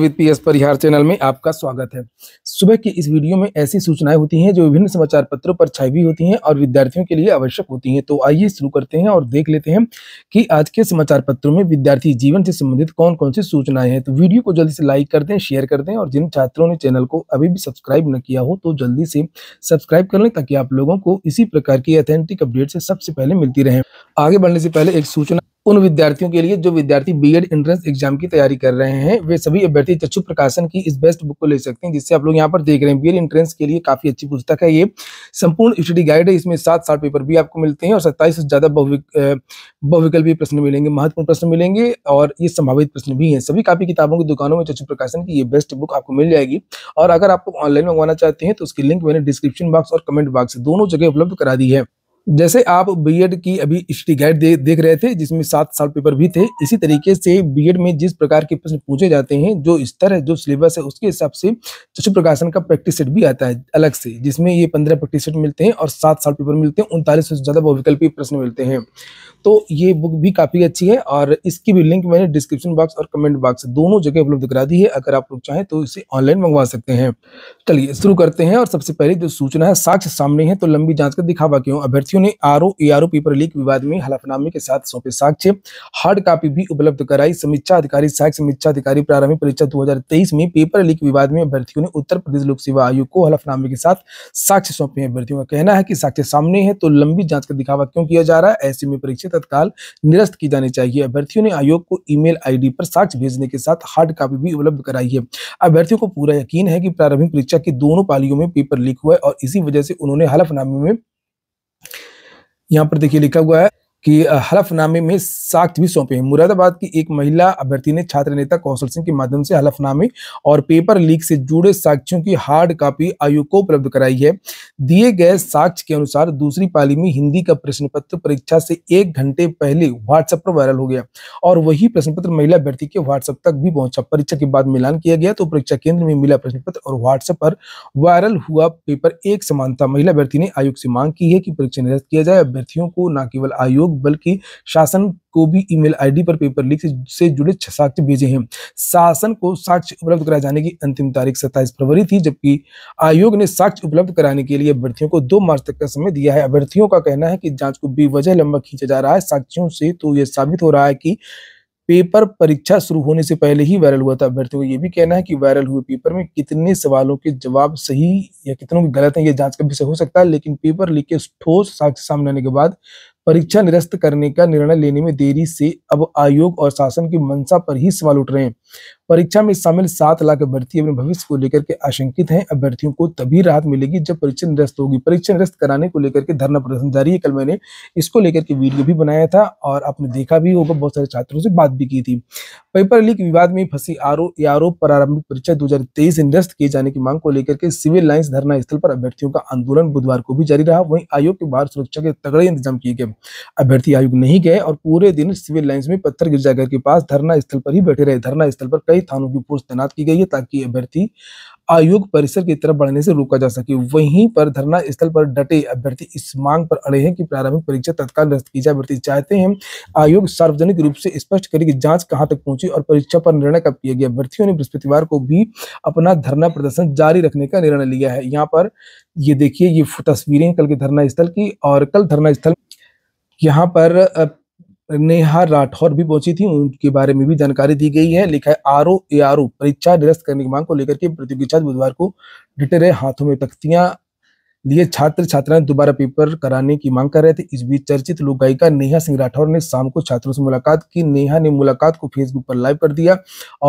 With Parihar channel में आपका स्वागत है सुबह की इस वीडियो में ऐसी सूचनाएं होती हैं जो विभिन्न समाचार पत्रों पर छाई भी होती हैं और विद्यार्थियों के लिए आवश्यक होती हैं तो आइए शुरू करते हैं और देख लेते हैं कि आज के समाचार पत्रों में विद्यार्थी जीवन से संबंधित कौन कौन सी सूचनाएं हैं तो वीडियो को जल्दी से लाइक कर दें शेयर कर दें और जिन छात्रों ने चैनल को अभी भी सब्सक्राइब न किया हो तो जल्दी से सब्सक्राइब कर लें ताकि आप लोगों को इसी प्रकार की अथेंटिक अपडेट से सबसे पहले मिलती रहे आगे बढ़ने से पहले एक सूचना उन विद्यार्थियों के लिए जो विद्यार्थी बीएड एंट्रेंस एग्जाम की तैयारी कर रहे हैं वे सभी अभ्यर्थी चक्षु प्रकाशन की इस बेस्ट बुक को ले सकते हैं जिससे आप लोग यहाँ पर देख रहे हैं बीएड एंट्रेंस के लिए काफी अच्छी पुस्तक है ये संपूर्ण स्टडी गाइड है इसमें सात साठ पेपर भी आपको मिलते हैं और सत्ताईस से ज्यादा बहुविकल्पी प्रश्न मिलेंगे महत्वपूर्ण प्रश्न मिलेंगे और ये संभावित प्रश्न भी है सभी काफी किताबों की दुकानों में चक्षु प्रकाशन की ये बेस्ट बुक आपको मिल जाएगी और अगर आपको ऑनलाइन मंगवाना चाहते हैं तो उसकी लिंक मैंने डिस्क्रिप्शन बॉक्स और कमेंट बॉक्स दोनों जगह उपलब्ध करा दी है जैसे आप बीएड की अभी स्टडी गाइड दे, देख रहे थे जिसमें सात साल पेपर भी थे इसी तरीके से बीएड में जिस प्रकार के प्रश्न पूछे जाते हैं जो स्तर है जो सिलेबस है उसके हिसाब से चशु प्रकाशन का प्रैक्टिस सेट भी आता है अलग से जिसमें ये पंद्रह प्रैक्टिस सेट मिलते हैं और सात साल पेपर मिलते हैं उनतालीस से ज़्यादा बहुविकल्पी प्रश्न मिलते हैं तो ये बुक भी काफ़ी अच्छी है और इसकी भी लिंक मैंने डिस्क्रिप्शन बॉक्स और कमेंट बॉक्स दोनों जगह उपलब्ध करा दी है अगर आप लोग चाहें तो इसे ऑनलाइन मंगवा सकते हैं चलिए शुरू करते हैं और सबसे पहले जो सूचना है साक्ष्य सामने है तो लंबी जाँच का दिखावा क्यों अभ्यर्थी सदस्यों ने R O A R O paper leak विवाद में हलफनामे के साथ सौंपे साक्ष्य हार्ड कॉपी भी उपलब्ध कराई समीक्षा अधिकारी सहायक समीक्षा अधिकारी प्रारंभिक परीक्षा 2023 में पेपर लीक विवाद में अभ्यर्थियों ने उत्तर प्रदेश लोक सेवा आयोग को हलफनामे के साथ साक्ष्य सौंपे अभ्यर्थियों का कहना है कि साक्ष्य सामने है तो लंबी जांच का दिखावा क्यों किया जा रहा है ऐसे में परीक्षा तत्काल निरस्त की जानी चाहिए अभ्यर्थियों ने आयोग को ईमेल आईडी पर साक्ष्य भेजने के साथ हार्ड कॉपी भी उपलब्ध कराई है अभ्यर्थियों को पूरा यकीन है कि प्रारंभिक परीक्षा की दोनों पालियों में पेपर लीक हुआ है और इसी वजह से उन्होंने हलफनामे में यहाँ पर देखिए लिखा हुआ है की हलफनामे में साक्ष भी सौंपे हैं मुरादाबाद की एक महिला अभ्यर्थी ने छात्र नेता कौशल सिंह के माध्यम से हलफनामे और पेपर लीक से जुड़े साक्ष्यों की हार्ड कॉपी आयोग को उपलब्ध कराई है दिए गए साक्ष के अनुसार दूसरी पाली में हिंदी का प्रश्न पत्र परीक्षा से एक घंटे पहले व्हाट्सएप पर वायरल हो गया और वही प्रश्न पत्र महिला अभ्यर्थी के व्हाट्सएप तक भी पहुंचा परीक्षा के बाद मिलान किया गया तो परीक्षा केंद्र में मिला प्रश्न पत्र और व्हाट्सएप पर वायरल हुआ पेपर एक समान था महिला अभ्यर्थी ने आयोग से मांग की है कि परीक्षा निरस्त किया जाए अभ्यर्थियों को न केवल आयोग बल्कि शासन को भी ईमेल आईडी पर पेपर लीक से जुड़े साक्ष्य भेजे हैं शासन को साक्ष्य उपलब्ध कराए जाने की अंतिम तारीख सत्ताईस फरवरी थी जबकि आयोग ने साक्ष्य उपलब्ध कराने के लिए अभ्यर्थियों को दो मार्च तक का समय दिया है अभ्यर्थियों का कहना है कि जांच को बेवजह लंबा खींचा जा रहा है साक्ष्यों से तो यह साबित हो रहा है कि पेपर परीक्षा शुरू होने से पहले ही वायरल हुआ था अभ्यर्थियों को यह भी कहना है कि वायरल हुए पेपर में कितने सवालों के जवाब सही या कितनों के गलत हैं यह जांच का विषय हो सकता है लेकिन पेपर लीक के ठोस साक्ष्य सामने आने के बाद परीक्षा निरस्त करने का निर्णय लेने में देरी से अब आयोग और शासन की मंशा पर ही सवाल उठ रहे हैं परीक्षा में शामिल सात लाख अभ्यर्थी अपने भविष्य को लेकर के आशंकित हैं अभ्यर्थियों को तभी राहत मिलेगी जब परीक्षा निरस्त होगी परीक्षा निरस्त कराने को लेकर के धरना प्रदर्शन जारी है कल मैंने इसको लेकर के वीडियो भी बनाया था और आपने देखा भी होगा बहुत सारे छात्रों से बात भी की थी पेपर लीक विवाद में फंसी आरोप आरोप प्रारंभिक परीक्षा दो निरस्त किए जाने की मांग को लेकर के सिविल लाइन्स धरना स्थल पर अभ्यर्थियों का आंदोलन बुधवार को भी जारी रहा वहीं आयोग के बाहर सुरक्षा के तगड़े इंतजाम किए गए अभ्यर्थी आयोग नहीं गए और पूरे दिन सिविल लाइन्स में पत्थर गिरजाघर के पास धरना स्थल पर ही बैठे रहे धरना स्थल स्थल पर कई थानों की पुलिस तैनात की गई है ताकि अभ्यर्थी आयोग परिसर की तरफ बढ़ने से रोका जा सके वहीं पर धरना स्थल पर डटे अभ्यर्थी इस मांग पर अड़े हैं कि प्रारंभिक परीक्षा तत्काल रद्द की जाए अभ्यर्थी चाहते हैं आयोग सार्वजनिक रूप से स्पष्ट करे कि जांच कहां तक पहुंची और परीक्षा पर निर्णय कब किया गया अभ्यर्थियों ने बृहस्पतिवार को भी अपना धरना प्रदर्शन जारी रखने का निर्णय लिया है यहाँ पर ये देखिए ये तस्वीरें कल के धरना स्थल की और कल धरना स्थल यहाँ पर नेहा राठौर भी पहुंची थी उनके बारे में भी जानकारी दी गई है लिखा है आर ओ ए आर ओ परीक्षा निरस्त करने की मांग को लेकर के प्रतियोगिता बुधवार को डटे रहे हाथों में तख्तियां लिए छात्र छात्राएं दोबारा पेपर कराने की मांग कर रहे थे इस बीच चर्चित लोक गायिका नेहा सिंह राठौर ने शाम को छात्रों से मुलाकात की नेहा ने मुलाकात को फेसबुक पर लाइव कर दिया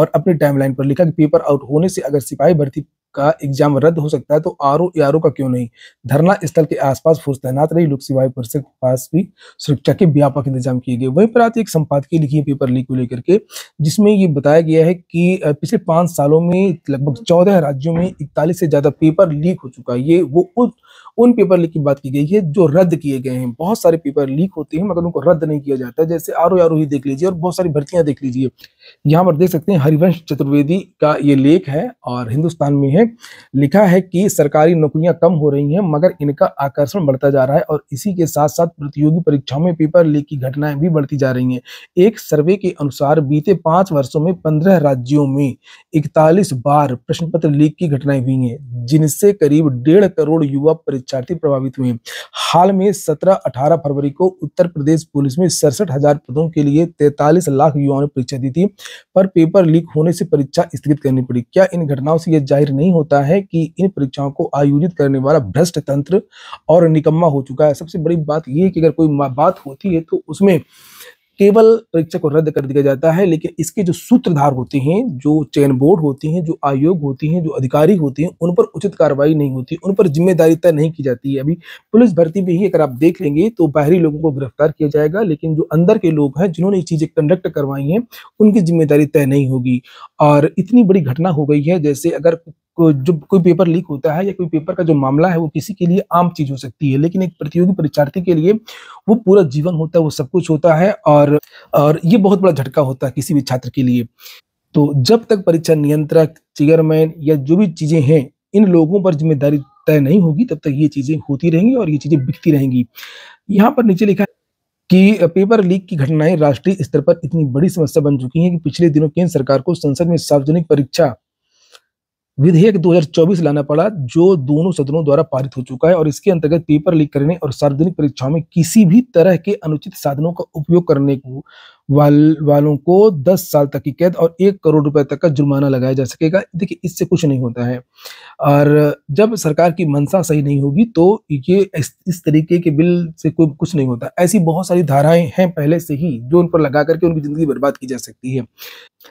और अपनी टाइमलाइन पर लिखा कि पेपर आउट होने से अगर सिपाही भर्ती का एग्जाम रद्द हो सकता है तो आर ओ आर का क्यों नहीं धरना स्थल के आसपास फोर्स तैनात रही लोक सेवा परिषद के पास भी सुरक्षा के व्यापक इंतजाम किए गए वहीं पर आती एक संपादकीय लिखी है पेपर लीक को लेकर के जिसमें ये बताया गया है कि पिछले पांच सालों में लगभग चौदह राज्यों में इकतालीस से ज्यादा पेपर लीक हो चुका है ये वो उन पेपर लीक की बात की गई है जो रद्द किए गए हैं बहुत सारे पेपर लीक होते हैं मगर उनको रद्द नहीं किया जाता जैसे आर ओ ही देख लीजिए और बहुत सारी भर्तियां देख लीजिए यहाँ पर देख सकते हैं हरिवंश चतुर्वेदी का ये लेख है और हिंदुस्तान में है लिखा है कि सरकारी नौकरियां कम हो रही हैं मगर इनका आकर्षण बढ़ता जा रहा है और इसी के साथ साथ प्रतियोगी परीक्षाओं में पेपर लीक की घटनाएं भी बढ़ती जा रही हैं एक सर्वे के अनुसार बीते पांच वर्षों में पंद्रह राज्यों में इकतालीस बार प्रश्न पत्र लीक की घटनाएं हुई हैं जिनसे करीब डेढ़ करोड़ युवा परीक्षार्थी प्रभावित हुए हाल में 17-18 फरवरी को उत्तर प्रदेश पुलिस में सड़सठ हजार पदों के लिए तैतालीस लाख युवाओं ने परीक्षा दी थी पर पेपर लीक होने से परीक्षा स्थगित करनी पड़ी क्या इन घटनाओं से यह जाहिर नहीं होता है कि इन परीक्षाओं को आयोजित करने वाला भ्रष्ट तंत्र और निकम्मा हो चुका है सबसे बड़ी बात यह कि अगर कोई बात होती है तो उसमें केवल परीक्षा को रद्द कर दिया जाता है लेकिन इसके जो सूत्रधार होते हैं जो चयन बोर्ड होते हैं जो आयोग होती हैं जो अधिकारी होते हैं उन पर उचित कार्रवाई नहीं होती उन पर जिम्मेदारी तय नहीं की जाती है अभी पुलिस भर्ती में ही अगर आप देख लेंगे तो बाहरी लोगों को गिरफ्तार किया जाएगा लेकिन जो अंदर के लोग हैं जिन्होंने ये चीज़ें कंडक्ट करवाई हैं उनकी जिम्मेदारी तय नहीं होगी और इतनी बड़ी घटना हो गई है जैसे अगर जब कोई पेपर लीक होता है या कोई पेपर का जो मामला है वो किसी के लिए आम चीज हो सकती है लेकिन एक प्रतियोगी परीक्षार्थी के लिए वो पूरा जीवन होता है वो सब कुछ होता है और और ये बहुत बड़ा झटका होता है किसी भी छात्र के लिए तो जब तक परीक्षा नियंत्रक चेयरमैन या जो भी चीजें हैं इन लोगों पर जिम्मेदारी तय नहीं होगी तब तक ये चीजें होती रहेंगी और ये चीजें बिकती रहेंगी यहाँ पर नीचे लिखा कि पेपर लीक की घटनाएं राष्ट्रीय स्तर पर इतनी बड़ी समस्या बन चुकी हैं कि पिछले दिनों केंद्र सरकार को संसद में सार्वजनिक परीक्षा विधेयक 2024 लाना पड़ा जो दोनों सदनों द्वारा पारित हो चुका है और इसके अंतर्गत पेपर लीक करने और सार्वजनिक परीक्षाओं में किसी भी तरह के अनुचित साधनों का उपयोग करने को वाल, वालों को 10 साल तक की कैद और एक करोड़ रुपए तक का जुर्माना लगाया जा सकेगा देखिए इससे कुछ नहीं होता है और जब सरकार की मंशा सही नहीं होगी तो ये इस, इस तरीके के बिल से कोई कुछ नहीं होता ऐसी बहुत सारी धाराएं हैं पहले से ही जो उन पर लगा करके उनकी ज़िंदगी बर्बाद की जा सकती है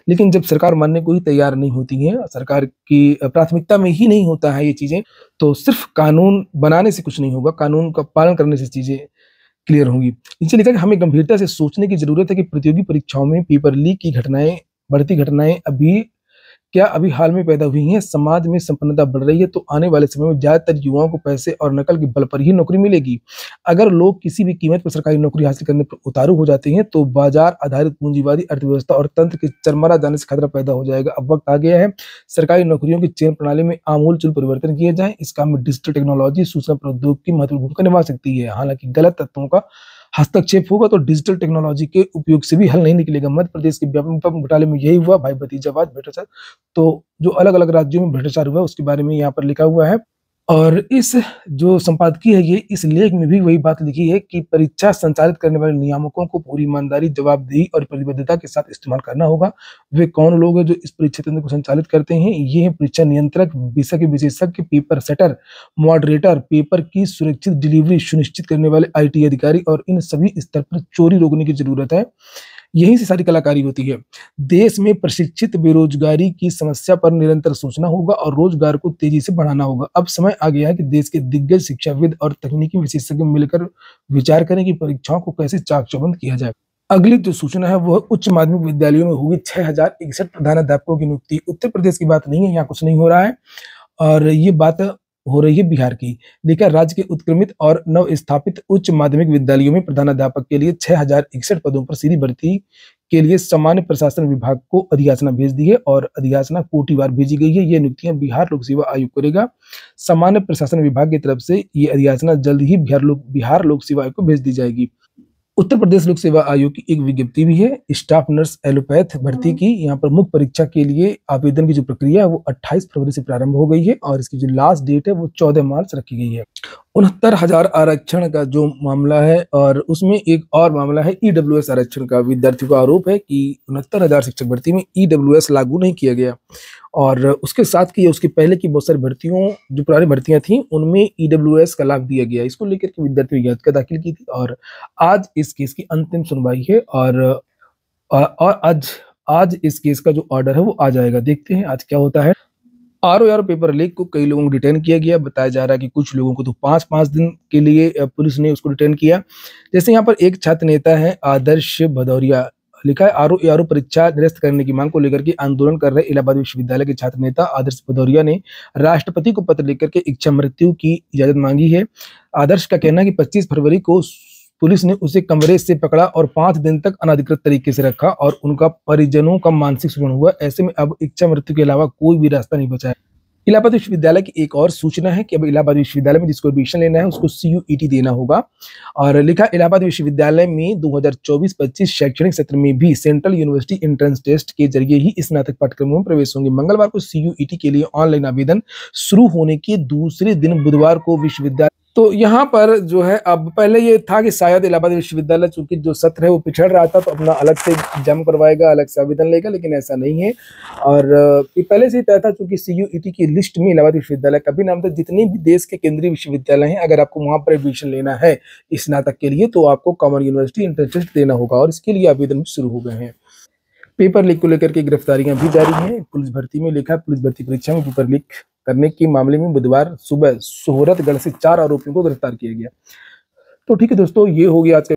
लेकिन जब सरकार मानने को ही तैयार नहीं होती है सरकार की प्राथमिकता में ही नहीं होता है ये चीज़ें तो सिर्फ कानून बनाने से कुछ नहीं होगा कानून का पालन करने से चीज़ें क्लियर होंगी इसे लिखा कि हमें गंभीरता से सोचने की जरूरत है कि प्रतियोगी परीक्षाओं में पेपर लीक की घटनाएं बढ़ती घटनाएं अभी क्या अभी हाल में पैदा हुई हैं समाज में संपन्नता बढ़ रही है तो आने वाले समय में ज़्यादातर युवाओं को पैसे और नकल के बल पर ही नौकरी मिलेगी अगर लोग किसी भी कीमत पर सरकारी नौकरी हासिल करने पर उतारू हो जाते हैं तो बाजार आधारित पूंजीवादी अर्थव्यवस्था और तंत्र के चरमरा जाने से खतरा पैदा हो जाएगा अब वक्त आ गया है सरकारी नौकरियों की चयन प्रणाली में आमूल परिवर्तन किए जाए इस काम में डिजिटल टेक्नोलॉजी सूचना प्रौद्योगिकी महत्वपूर्ण भूमिका निभा सकती है हालांकि गलत तत्वों का हस्तक्षेप होगा तो डिजिटल टेक्नोलॉजी के उपयोग से भी हल नहीं निकलेगा मध्य प्रदेश के व्यापक घोटाले में यही हुआ भाई भतीजावाद भ्रष्टाचार तो जो अलग अलग राज्यों में भ्रष्टाचार हुआ उसके बारे में यहाँ पर लिखा हुआ है और इस जो संपादकीय है ये इस लेख में भी वही बात लिखी है कि परीक्षा संचालित करने वाले नियामकों को पूरी ईमानदारी जवाबदेही और प्रतिबद्धता के साथ इस्तेमाल करना होगा वे कौन लोग हैं जो इस परीक्षा तंत्र को संचालित करते हैं ये है परीक्षा नियंत्रक विषय के विशेषज्ञ पेपर सेटर मॉडरेटर पेपर की सुरक्षित डिलीवरी सुनिश्चित करने वाले आई अधिकारी और इन सभी स्तर पर चोरी रोकने की जरूरत है यहीं से सारी कलाकारी होती है देश में प्रशिक्षित बेरोजगारी की समस्या पर निरंतर सोचना होगा और रोजगार को तेजी से बढ़ाना होगा अब समय आ गया है कि देश के दिग्गज शिक्षाविद और तकनीकी विशेषज्ञ मिलकर विचार करें कि परीक्षाओं को कैसे चाक चौबंद किया जाए अगली जो सूचना है वह उच्च माध्यमिक विद्यालयों में होगी छह हजार इकसठ प्रधानाध्यापकों की नियुक्ति उत्तर प्रदेश की बात नहीं है यहाँ कुछ नहीं हो रहा है और ये बात हो रही है बिहार की देखिए राज्य के उत्क्रमित और नवस्थापित उच्च माध्यमिक विद्यालयों में प्रधानाध्यापक के लिए छह पदों पर सीधी भर्ती के लिए सामान्य प्रशासन विभाग को अधियाचना भेज दी है और अधियाचना कोटिवार भेजी गई है ये नियुक्तियां बिहार लोक सेवा आयोग करेगा सामान्य प्रशासन विभाग की तरफ से ये अधियाचना जल्द ही बिहार लोक बिहार लोक सेवा आयोग को भेज दी जाएगी उत्तर प्रदेश लोक सेवा आयोग की एक विज्ञप्ति भी है स्टाफ नर्स एलोपैथ भर्ती हाँ। की यहाँ पर मुख्य परीक्षा के लिए आवेदन की जो प्रक्रिया है वो 28 फरवरी से प्रारंभ हो गई है और इसकी जो लास्ट डेट है वो 14 मार्च रखी गई है उनहत्तर हजार आरक्षण का जो मामला है और उसमें एक और मामला है ईडब्ल्यूएस e आरक्षण का विद्यार्थियों का आरोप है कि उनहत्तर हजार शिक्षक भर्ती में ईडब्ल्यूएस e लागू नहीं किया गया और उसके साथ की उसके पहले की बहुत सारी भर्तियों जो पुरानी भर्तियां थी उनमें ईडब्ल्यूएस e का लाभ दिया गया इसको लेकर के विद्यार्थियों याचिका दाखिल की थी और आज इस केस की अंतिम सुनवाई है और और आज आज इस केस का जो ऑर्डर है वो आ जाएगा देखते हैं आज क्या होता है R O R paper leak को कई लोगों को डिटेन किया गया बताया जा रहा है कि कुछ लोगों को तो पाँच पाँच दिन के लिए पुलिस ने उसको डिटेन किया जैसे यहाँ पर एक छात्र नेता है आदर्श भदौरिया लिखा है आरो आरो परीक्षा निरस्त करने की मांग को लेकर के आंदोलन कर रहे इलाहाबाद विश्वविद्यालय के छात्र नेता आदर्श भदौरिया ने राष्ट्रपति को पत्र लिखकर के इच्छा मृत्यु की इजाजत मांगी है आदर्श का कहना है कि 25 फरवरी को पुलिस ने उसे कमरे से पकड़ा और पांच दिन तक अनाधिकृत तरीके से रखा और उनका परिजनों का मानसिक शोषण हुआ ऐसे में अब इच्छा मृत्यु के अलावा कोई भी रास्ता नहीं बचा है इलाहाबाद विश्वविद्यालय की एक और सूचना है कि अब इलाहाबाद विश्वविद्यालय में जिसको एडमिशन लेना है उसको सीयूईटी e देना होगा और लिखा इलाहाबाद विश्वविद्यालय में 2024-25 शैक्षणिक सत्र में भी सेंट्रल यूनिवर्सिटी एंट्रेंस टेस्ट के जरिए ही स्नातक पाठ्यक्रमों में प्रवेश होंगे मंगलवार को सीयूईटी e के लिए ऑनलाइन आवेदन शुरू होने के दूसरे दिन बुधवार को विश्वविद्यालय तो यहाँ पर जो है अब पहले ये था कि शायद इलाहाबाद विश्वविद्यालय चूंकि जो सत्र है वो पिछड़ रहा था तो अपना अलग से जम करवाएगा अलग से आवेदन लेगा लेकिन ऐसा नहीं है और ये पहले से ही तय था चूंकि सी यू e की लिस्ट में इलाहाबाद विश्वविद्यालय का भी नाम था जितने भी देश के केंद्रीय विश्वविद्यालय हैं अगर आपको वहाँ पर एडमिशन लेना है स्नातक के लिए तो आपको कॉमन यूनिवर्सिटी इंटरचेस्ट देना होगा और इसके लिए आवेदन शुरू हो गए हैं पेपर लीक को लेकर के गिरफ्तारियां भी जारी हैं पुलिस भर्ती में लिखा पुलिस भर्ती परीक्षा में पेपर लीक करने के मामले में बुधवार सुबह सोहरतगढ़ से चार आरोपियों को गिरफ्तार किया गया तो ठीक है दोस्तों ये हो गया आज का